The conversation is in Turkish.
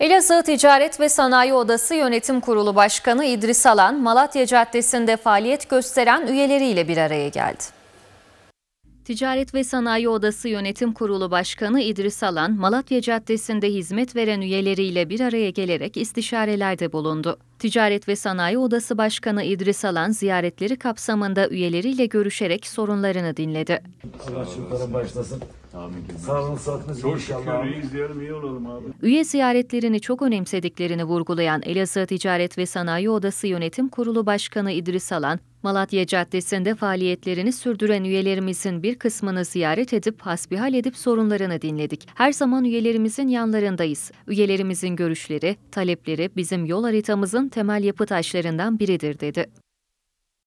Elazığ Ticaret ve Sanayi Odası Yönetim Kurulu Başkanı İdris Alan, Malatya Caddesi'nde faaliyet gösteren üyeleriyle bir araya geldi. Ticaret ve Sanayi Odası Yönetim Kurulu Başkanı İdris Alan, Malatya Caddesi'nde hizmet veren üyeleriyle bir araya gelerek istişarelerde bulundu. Ticaret ve Sanayi Odası Başkanı İdris Alan ziyaretleri kapsamında üyeleriyle görüşerek sorunlarını dinledi. Üye ziyaretlerini çok önemsediklerini vurgulayan Elazığ Ticaret ve Sanayi Odası Yönetim Kurulu Başkanı İdris Alan, Malatya Caddesi'nde faaliyetlerini sürdüren üyelerimizin bir kısmını ziyaret edip hasbihal edip sorunlarını dinledik. Her zaman üyelerimizin yanlarındayız. Üyelerimizin görüşleri, talepleri bizim yol haritamızın temel yapı taşlarından biridir dedi.